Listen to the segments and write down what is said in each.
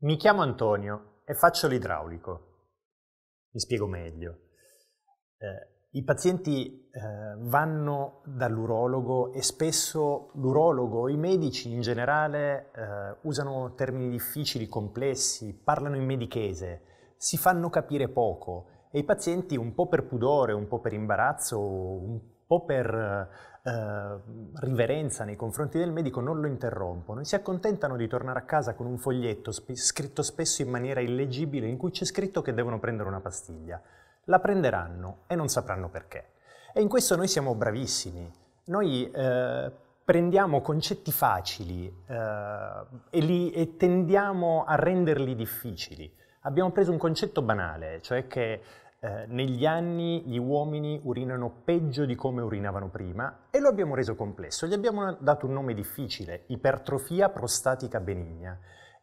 Mi chiamo Antonio e faccio l'idraulico. Mi spiego meglio. Eh, I pazienti eh, vanno dall'urologo e spesso l'urologo, i medici in generale, eh, usano termini difficili, complessi, parlano in medichese, si fanno capire poco e i pazienti un po' per pudore, un po' per imbarazzo, un po' per eh, riverenza nei confronti del medico non lo interrompono e si accontentano di tornare a casa con un foglietto sp scritto spesso in maniera illeggibile in cui c'è scritto che devono prendere una pastiglia. La prenderanno e non sapranno perché. E in questo noi siamo bravissimi. Noi eh, prendiamo concetti facili eh, e, li, e tendiamo a renderli difficili abbiamo preso un concetto banale, cioè che eh, negli anni gli uomini urinano peggio di come urinavano prima e lo abbiamo reso complesso, gli abbiamo dato un nome difficile, ipertrofia prostatica benigna.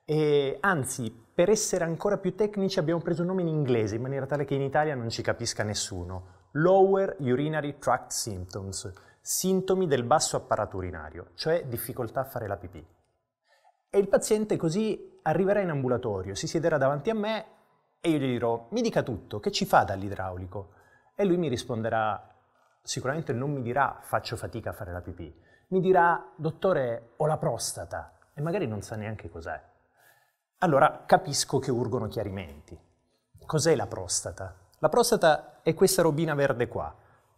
E, anzi, per essere ancora più tecnici abbiamo preso un nome in inglese in maniera tale che in Italia non ci capisca nessuno. Lower urinary tract symptoms, sintomi del basso apparato urinario, cioè difficoltà a fare la pipì. E il paziente così arriverà in ambulatorio, si siederà davanti a me e io gli dirò, mi dica tutto, che ci fa dall'idraulico? E lui mi risponderà, sicuramente non mi dirà faccio fatica a fare la pipì, mi dirà dottore ho la prostata e magari non sa neanche cos'è. Allora capisco che urgono chiarimenti. Cos'è la prostata? La prostata è questa robina verde qua.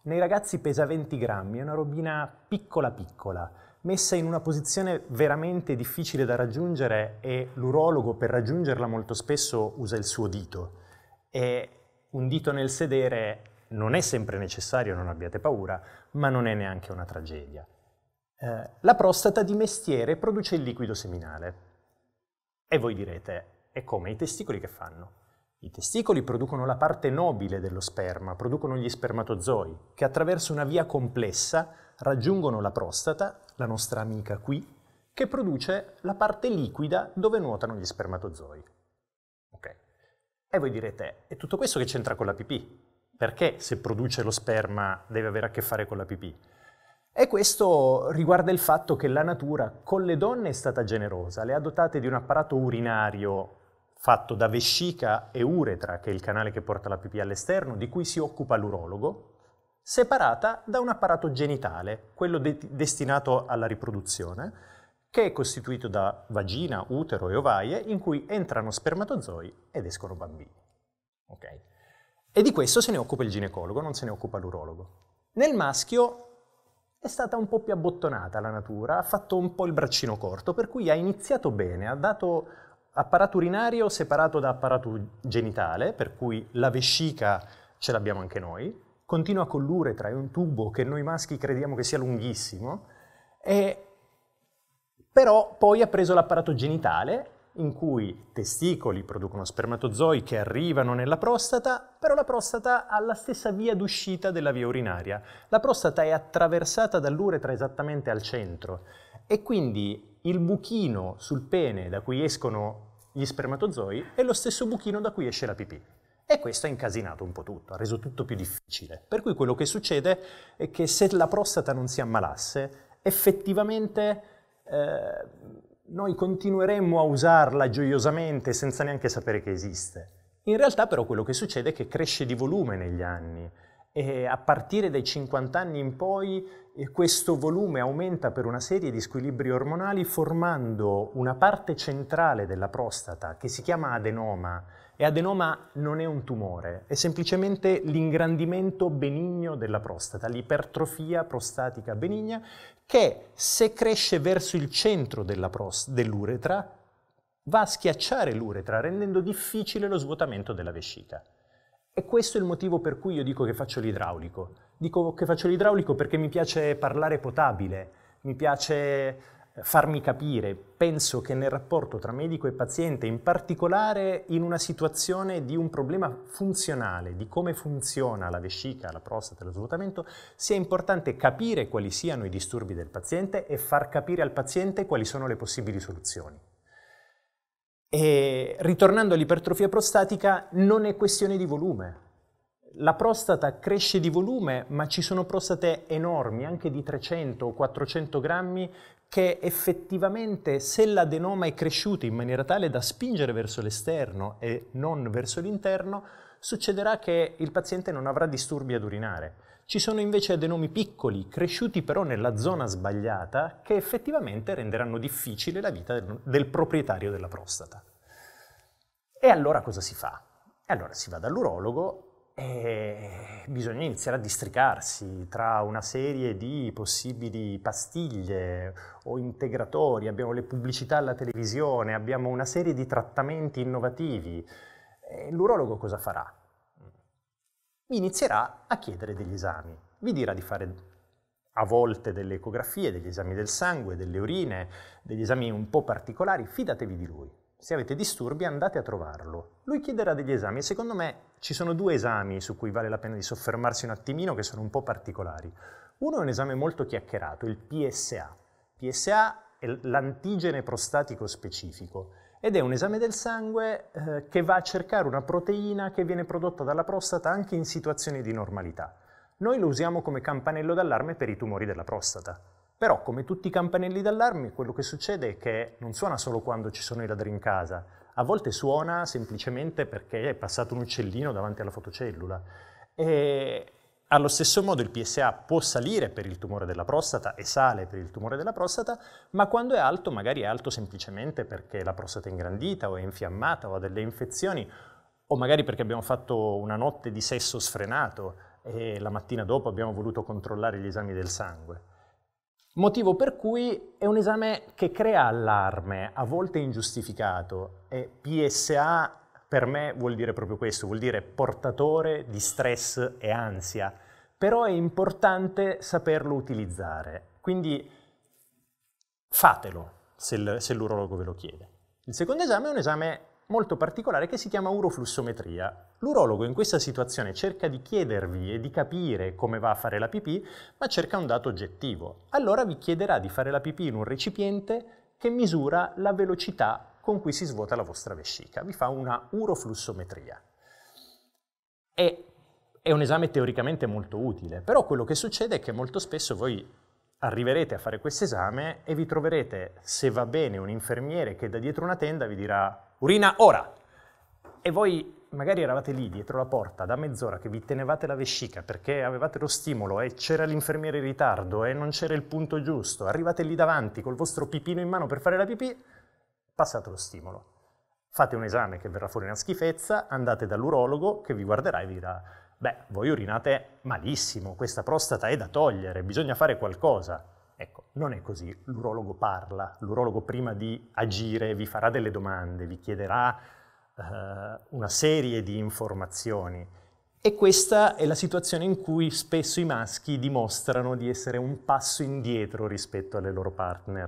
Nei ragazzi pesa 20 grammi, è una robina piccola piccola messa in una posizione veramente difficile da raggiungere e l'urologo per raggiungerla molto spesso usa il suo dito. E un dito nel sedere non è sempre necessario, non abbiate paura, ma non è neanche una tragedia. Eh, la prostata di mestiere produce il liquido seminale. E voi direte, è come i testicoli che fanno? I testicoli producono la parte nobile dello sperma, producono gli spermatozoi, che attraverso una via complessa raggiungono la prostata, la nostra amica qui, che produce la parte liquida dove nuotano gli spermatozoi. Okay. E voi direte, è tutto questo che c'entra con la pipì? Perché se produce lo sperma deve avere a che fare con la pipì? E questo riguarda il fatto che la natura con le donne è stata generosa, le ha dotate di un apparato urinario fatto da vescica e uretra, che è il canale che porta la pipì all'esterno, di cui si occupa l'urologo, separata da un apparato genitale, quello de destinato alla riproduzione, che è costituito da vagina, utero e ovaie in cui entrano spermatozoi ed escono bambini. Okay. E di questo se ne occupa il ginecologo, non se ne occupa l'urologo. Nel maschio è stata un po' più abbottonata la natura, ha fatto un po' il braccino corto, per cui ha iniziato bene, ha dato apparato urinario separato da apparato genitale, per cui la vescica ce l'abbiamo anche noi, continua con l'uretra, è un tubo che noi maschi crediamo che sia lunghissimo, e, però poi ha preso l'apparato genitale in cui testicoli producono spermatozoi che arrivano nella prostata, però la prostata ha la stessa via d'uscita della via urinaria. La prostata è attraversata dall'uretra esattamente al centro e quindi il buchino sul pene da cui escono gli spermatozoi è lo stesso buchino da cui esce la pipì. E questo ha incasinato un po' tutto, ha reso tutto più difficile. Per cui quello che succede è che se la prostata non si ammalasse, effettivamente eh, noi continueremmo a usarla gioiosamente senza neanche sapere che esiste. In realtà però quello che succede è che cresce di volume negli anni e a partire dai 50 anni in poi e questo volume aumenta per una serie di squilibri ormonali formando una parte centrale della prostata che si chiama adenoma e adenoma non è un tumore, è semplicemente l'ingrandimento benigno della prostata, l'ipertrofia prostatica benigna che se cresce verso il centro prost- dell'uretra va a schiacciare l'uretra rendendo difficile lo svuotamento della vescica. E questo è il motivo per cui io dico che faccio l'idraulico dico che faccio l'idraulico perché mi piace parlare potabile, mi piace eh, farmi capire. Penso che nel rapporto tra medico e paziente, in particolare in una situazione di un problema funzionale, di come funziona la vescica, la prostata, lo svuotamento, sia importante capire quali siano i disturbi del paziente e far capire al paziente quali sono le possibili soluzioni. E ritornando all'ipertrofia prostatica, non è questione di volume, la prostata cresce di volume, ma ci sono prostate enormi, anche di 300 o 400 grammi, che effettivamente se l'adenoma è cresciuto in maniera tale da spingere verso l'esterno e non verso l'interno, succederà che il paziente non avrà disturbi ad urinare. Ci sono invece adenomi piccoli, cresciuti però nella zona sbagliata, che effettivamente renderanno difficile la vita del proprietario della prostata. E allora cosa si fa? E allora si va dall'urologo e bisogna iniziare a districarsi tra una serie di possibili pastiglie o integratori, abbiamo le pubblicità alla televisione, abbiamo una serie di trattamenti innovativi. E l'urologo cosa farà? Inizierà a chiedere degli esami, vi dirà di fare a volte delle ecografie, degli esami del sangue, delle urine, degli esami un po' particolari, fidatevi di lui se avete disturbi andate a trovarlo. Lui chiederà degli esami e secondo me ci sono due esami su cui vale la pena di soffermarsi un attimino che sono un po' particolari. Uno è un esame molto chiacchierato, il PSA. PSA è l'antigene prostatico specifico ed è un esame del sangue eh, che va a cercare una proteina che viene prodotta dalla prostata anche in situazioni di normalità. Noi lo usiamo come campanello d'allarme per i tumori della prostata. Però, come tutti i campanelli d'allarme, quello che succede è che non suona solo quando ci sono i ladri in casa, a volte suona semplicemente perché è passato un uccellino davanti alla fotocellula. E allo stesso modo il PSA può salire per il tumore della prostata e sale per il tumore della prostata, ma quando è alto magari è alto semplicemente perché la prostata è ingrandita o è infiammata o ha delle infezioni o magari perché abbiamo fatto una notte di sesso sfrenato e la mattina dopo abbiamo voluto controllare gli esami del sangue. Motivo per cui è un esame che crea allarme, a volte ingiustificato, e PSA per me vuol dire proprio questo, vuol dire portatore di stress e ansia, però è importante saperlo utilizzare, quindi fatelo se l'urologo ve lo chiede. Il secondo esame è un esame molto particolare che si chiama uroflussometria. L'urologo in questa situazione cerca di chiedervi e di capire come va a fare la pipì, ma cerca un dato oggettivo. Allora vi chiederà di fare la pipì in un recipiente che misura la velocità con cui si svuota la vostra vescica. Vi fa una uroflussometria. È, è un esame teoricamente molto utile, però quello che succede è che molto spesso voi arriverete a fare questo esame e vi troverete, se va bene, un infermiere che da dietro una tenda vi dirà urina ora! E voi magari eravate lì dietro la porta da mezz'ora che vi tenevate la vescica perché avevate lo stimolo e c'era l'infermiere in ritardo e non c'era il punto giusto, arrivate lì davanti col vostro pipino in mano per fare la pipì, passate lo stimolo. Fate un esame che verrà fuori una schifezza, andate dall'urologo che vi guarderà e vi dirà beh, voi urinate malissimo, questa prostata è da togliere, bisogna fare qualcosa. Ecco, non è così, l'urologo parla, l'urologo prima di agire vi farà delle domande, vi chiederà eh, una serie di informazioni e questa è la situazione in cui spesso i maschi dimostrano di essere un passo indietro rispetto alle loro partner,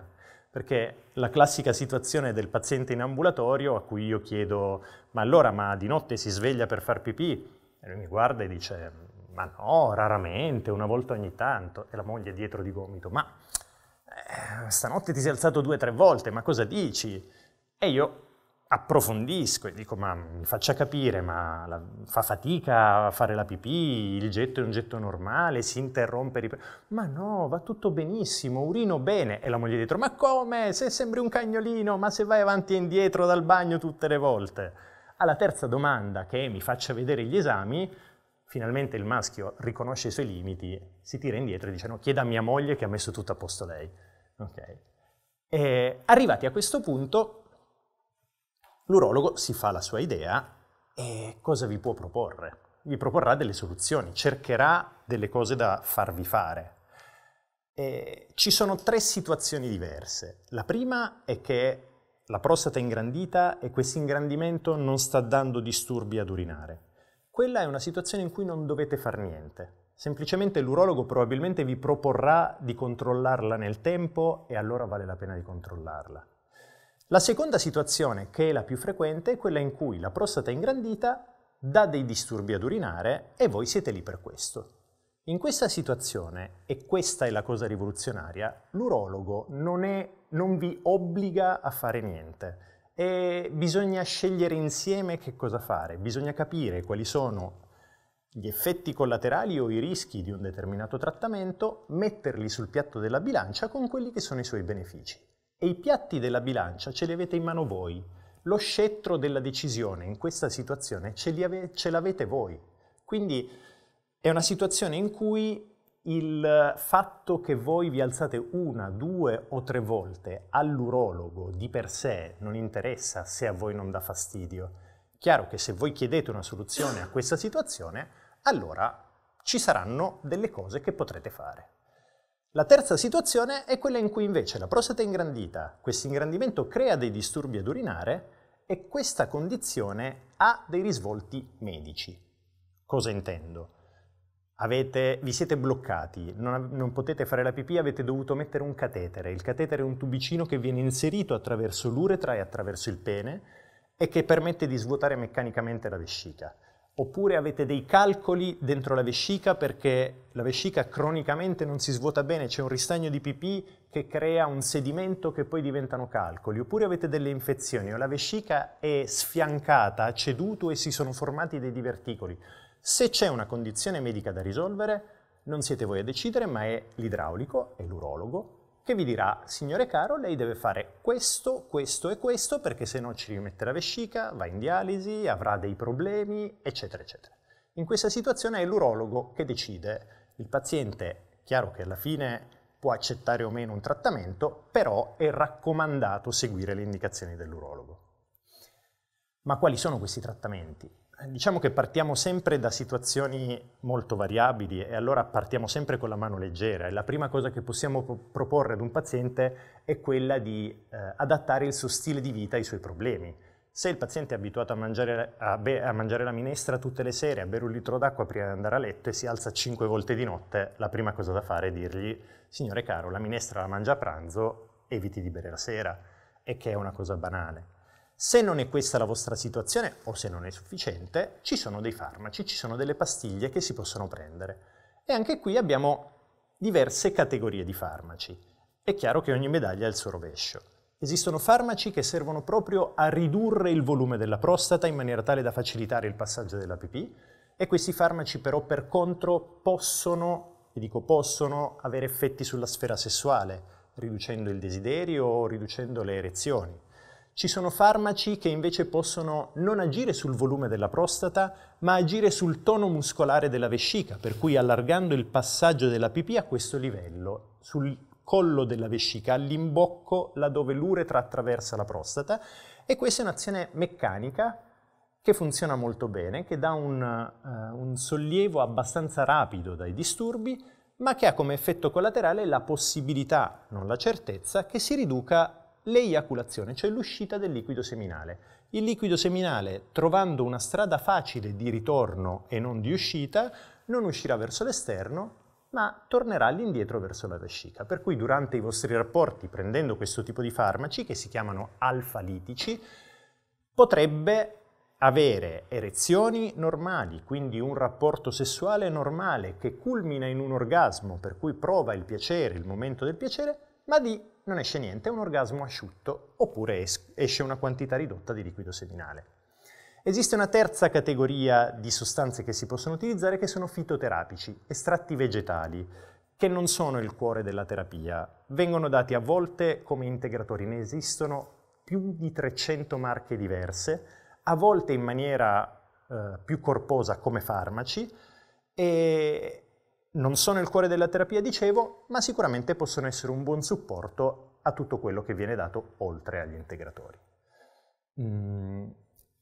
perché la classica situazione del paziente in ambulatorio a cui io chiedo ma allora ma di notte si sveglia per far pipì? E lui mi guarda e dice, ma no, raramente, una volta ogni tanto. E la moglie dietro di gomito, ma eh, stanotte ti sei alzato due o tre volte, ma cosa dici? E io approfondisco e dico, ma mi faccia capire, ma la, fa fatica a fare la pipì, il getto è un getto normale, si interrompe, rip- ma no, va tutto benissimo, urino bene. E la moglie dietro, ma come? Se sembri un cagnolino, ma se vai avanti e indietro dal bagno tutte le volte alla terza domanda che mi faccia vedere gli esami, finalmente il maschio riconosce i suoi limiti, si tira indietro e dice no, chieda a mia moglie che ha messo tutto a posto lei. Okay. arrivati a questo punto, l'urologo si fa la sua idea e cosa vi può proporre? Vi proporrà delle soluzioni, cercherà delle cose da farvi fare. E ci sono tre situazioni diverse. La prima è che la prostata è ingrandita e questo ingrandimento non sta dando disturbi ad urinare. Quella è una situazione in cui non dovete far niente. Semplicemente l'urologo probabilmente vi proporrà di controllarla nel tempo e allora vale la pena di controllarla. La seconda situazione, che è la più frequente, è quella in cui la prostata è ingrandita, dà dei disturbi ad urinare e voi siete lì per questo. In questa situazione, e questa è la cosa rivoluzionaria, l'urologo non, è, non vi obbliga a fare niente. E bisogna scegliere insieme che cosa fare, bisogna capire quali sono gli effetti collaterali o i rischi di un determinato trattamento, metterli sul piatto della bilancia con quelli che sono i suoi benefici. E i piatti della bilancia ce li avete in mano voi. Lo scettro della decisione in questa situazione ce, l'avete voi. Quindi è una situazione in cui il fatto che voi vi alzate una, due o tre volte all'urologo di per sé non interessa se a voi non dà fastidio. Chiaro che se voi chiedete una soluzione a questa situazione, allora ci saranno delle cose che potrete fare. La terza situazione è quella in cui invece la prostata è ingrandita, questo ingrandimento crea dei disturbi ad urinare e questa condizione ha dei risvolti medici. Cosa intendo? Avete, vi siete bloccati, non, non, potete fare la pipì, avete dovuto mettere un catetere. Il catetere è un tubicino che viene inserito attraverso l'uretra e attraverso il pene e che permette di svuotare meccanicamente la vescica. Oppure avete dei calcoli dentro la vescica perché la vescica cronicamente non si svuota bene, c'è un ristagno di pipì che crea un sedimento che poi diventano calcoli. Oppure avete delle infezioni o la vescica è sfiancata, ha ceduto e si sono formati dei diverticoli. Se c'è una condizione medica da risolvere, non siete voi a decidere, ma è l'idraulico, è l'urologo, che vi dirà, signore caro, lei deve fare questo, questo e questo, perché se no ci rimette la vescica, va in dialisi, avrà dei problemi, eccetera, eccetera. In questa situazione è l'urologo che decide. Il paziente, chiaro che alla fine può accettare o meno un trattamento, però è raccomandato seguire le indicazioni dell'urologo. Ma quali sono questi trattamenti? Diciamo che partiamo sempre da situazioni molto variabili e allora partiamo sempre con la mano leggera e la prima cosa che possiamo proporre ad un paziente è quella di eh, adattare il suo stile di vita ai suoi problemi. Se il paziente è abituato a mangiare, a, a mangiare la minestra tutte le sere, a bere un litro d'acqua prima di andare a letto e si alza cinque volte di notte, la prima cosa da fare è dirgli signore caro, la minestra la mangia a pranzo, eviti di bere la sera, e che è una cosa banale. Se non è questa la vostra situazione o se non è sufficiente, ci sono dei farmaci, ci sono delle pastiglie che si possono prendere. E anche qui abbiamo diverse categorie di farmaci. È chiaro che ogni medaglia ha il suo rovescio. Esistono farmaci che servono proprio a ridurre il volume della prostata in maniera tale da facilitare il passaggio della pipì e questi farmaci però per contro possono, e dico possono, avere effetti sulla sfera sessuale, riducendo il desiderio o riducendo le erezioni. Ci sono farmaci che invece possono non agire sul volume della prostata, ma agire sul tono muscolare della vescica, per cui allargando il passaggio della pipì a questo livello, sul collo della vescica, all'imbocco, laddove l'uretra attraversa la prostata, e questa è un'azione meccanica che funziona molto bene, che dà un, uh, un sollievo abbastanza rapido dai disturbi, ma che ha come effetto collaterale la possibilità, non la certezza, che si riduca l'eiaculazione, cioè l'uscita del liquido seminale. Il liquido seminale, trovando una strada facile di ritorno e non di uscita, non uscirà verso l'esterno, ma tornerà all'indietro verso la vescica. Per cui durante i vostri rapporti, prendendo questo tipo di farmaci, che si chiamano alfalitici, potrebbe avere erezioni normali, quindi un rapporto sessuale normale che culmina in un orgasmo, per cui prova il piacere, il momento del piacere, ma di non esce niente, è un orgasmo asciutto oppure esce una quantità ridotta di liquido seminale. Esiste una terza categoria di sostanze che si possono utilizzare che sono fitoterapici, estratti vegetali, che non sono il cuore della terapia. Vengono dati a volte come integratori, ne esistono più di 300 marche diverse, a volte in maniera eh, più corposa come farmaci e, non sono il cuore della terapia, dicevo, ma sicuramente possono essere un buon supporto a tutto quello che viene dato oltre agli integratori. Mm.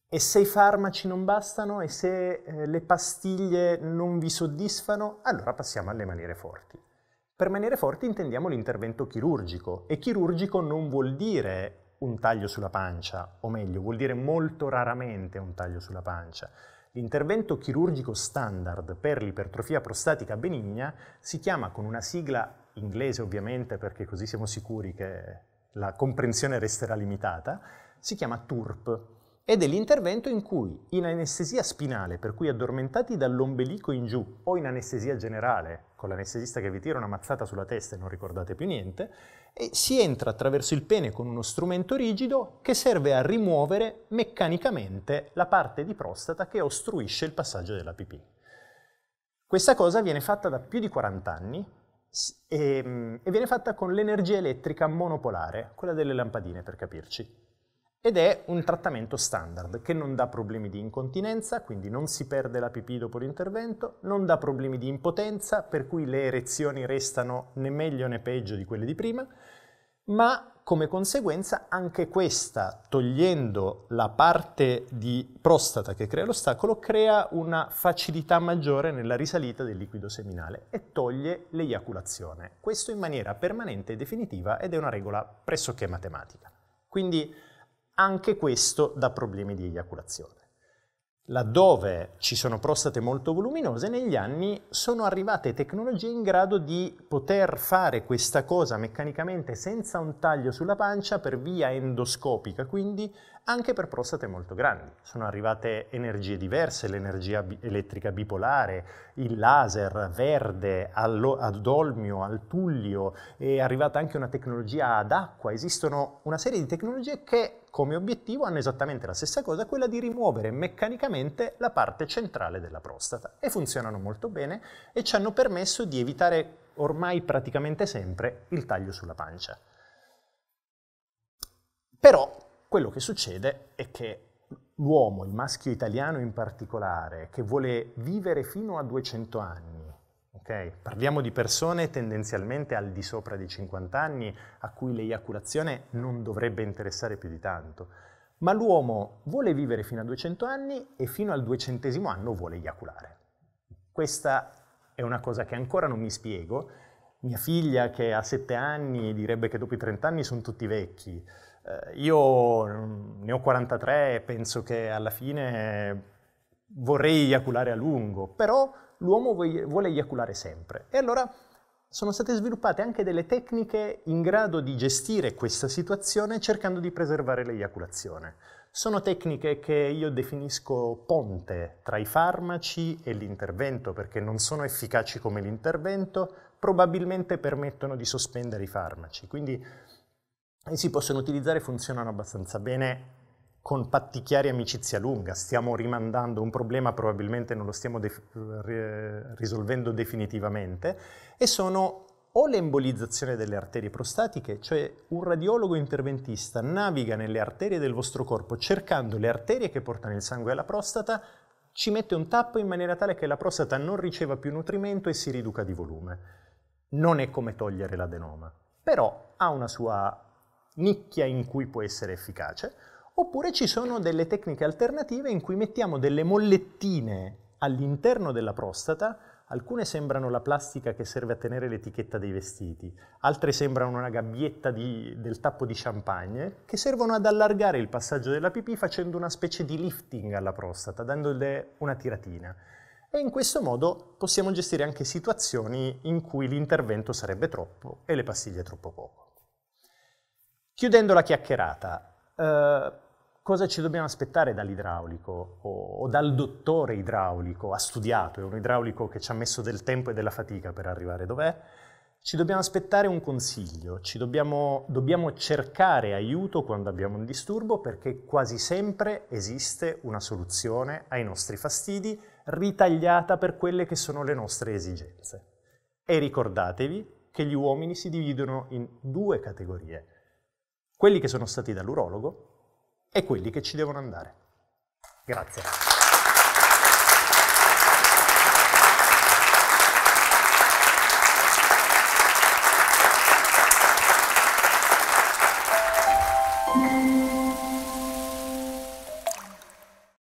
E se i farmaci non bastano e se eh, le pastiglie non vi soddisfano, allora passiamo alle maniere forti. Per maniere forti intendiamo l'intervento chirurgico e chirurgico non vuol dire un taglio sulla pancia, o meglio, vuol dire molto raramente un taglio sulla pancia L'intervento chirurgico standard per l'ipertrofia prostatica benigna si chiama con una sigla inglese ovviamente perché così siamo sicuri che la comprensione resterà limitata, si chiama TURP, ed è l'intervento in cui in anestesia spinale, per cui addormentati dall'ombelico in giù, o in anestesia generale, con l'anestesista che vi tira una mazzata sulla testa e non ricordate più niente, e si entra attraverso il pene con uno strumento rigido che serve a rimuovere meccanicamente la parte di prostata che ostruisce il passaggio della pipì. Questa cosa viene fatta da più di 40 anni e, ehm, e viene fatta con l'energia elettrica monopolare, quella delle lampadine per capirci ed è un trattamento standard che non dà problemi di incontinenza, quindi non si perde la pipì dopo l'intervento, non dà problemi di impotenza, per cui le erezioni restano né meglio né peggio di quelle di prima, ma come conseguenza anche questa, togliendo la parte di prostata che crea l'ostacolo, crea una facilità maggiore nella risalita del liquido seminale e toglie l'eiaculazione. Questo in maniera permanente e definitiva ed è una regola pressoché matematica. Quindi anche questo dà problemi di eiaculazione. Laddove ci sono prostate molto voluminose, negli anni sono arrivate tecnologie in grado di poter fare questa cosa meccanicamente senza un taglio sulla pancia per via endoscopica, quindi anche per prostate molto grandi. Sono arrivate energie diverse, l'energia elettrica bipolare, il laser verde ad olmio, al tullio, è arrivata anche una tecnologia ad acqua, esistono una serie di tecnologie che come obiettivo hanno esattamente la stessa cosa, quella di rimuovere meccanicamente la parte centrale della prostata e funzionano molto bene e ci hanno permesso di evitare ormai praticamente sempre il taglio sulla pancia. Però quello che succede è che l'uomo, il maschio italiano in particolare, che vuole vivere fino a 200 anni, Okay. Parliamo di persone tendenzialmente al di sopra dei 50 anni a cui l'eiaculazione non dovrebbe interessare più di tanto, ma l'uomo vuole vivere fino a 200 anni e fino al duecentesimo anno vuole eiaculare. Questa è una cosa che ancora non mi spiego. Mia figlia che ha 7 anni direbbe che dopo i 30 anni sono tutti vecchi. Eh, io mm, ne ho 43 e penso che alla fine vorrei eiaculare a lungo, però l'uomo vuole eiaculare sempre. E allora sono state sviluppate anche delle tecniche in grado di gestire questa situazione cercando di preservare l'eiaculazione. Sono tecniche che io definisco ponte tra i farmaci e l'intervento perché non sono efficaci come l'intervento, probabilmente permettono di sospendere i farmaci, quindi si possono utilizzare e funzionano abbastanza bene con patti chiari e amicizia lunga, stiamo rimandando un problema, probabilmente non lo stiamo def- eh, risolvendo definitivamente, e sono o l'embolizzazione delle arterie prostatiche, cioè un radiologo interventista naviga nelle arterie del vostro corpo cercando le arterie che portano il sangue alla prostata, ci mette un tappo in maniera tale che la prostata non riceva più nutrimento e si riduca di volume. Non è come togliere l'adenoma, però ha una sua nicchia in cui può essere efficace Oppure ci sono delle tecniche alternative in cui mettiamo delle mollettine all'interno della prostata, alcune sembrano la plastica che serve a tenere l'etichetta dei vestiti, altre sembrano una gabbietta di, del tappo di champagne, che servono ad allargare il passaggio della pipì facendo una specie di lifting alla prostata, dandole una tiratina. E in questo modo possiamo gestire anche situazioni in cui l'intervento sarebbe troppo e le pastiglie troppo poco. Chiudendo la chiacchierata, eh, cosa ci dobbiamo aspettare dall'idraulico o, o, dal dottore idraulico? Ha studiato, è un idraulico che ci ha messo del tempo e della fatica per arrivare dov'è. Ci dobbiamo aspettare un consiglio, dobbiamo, dobbiamo cercare aiuto quando abbiamo un disturbo perché quasi sempre esiste una soluzione ai nostri fastidi ritagliata per quelle che sono le nostre esigenze. E ricordatevi che gli uomini si dividono in due categorie. Quelli che sono stati dall'urologo e quelli che ci devono andare. Grazie.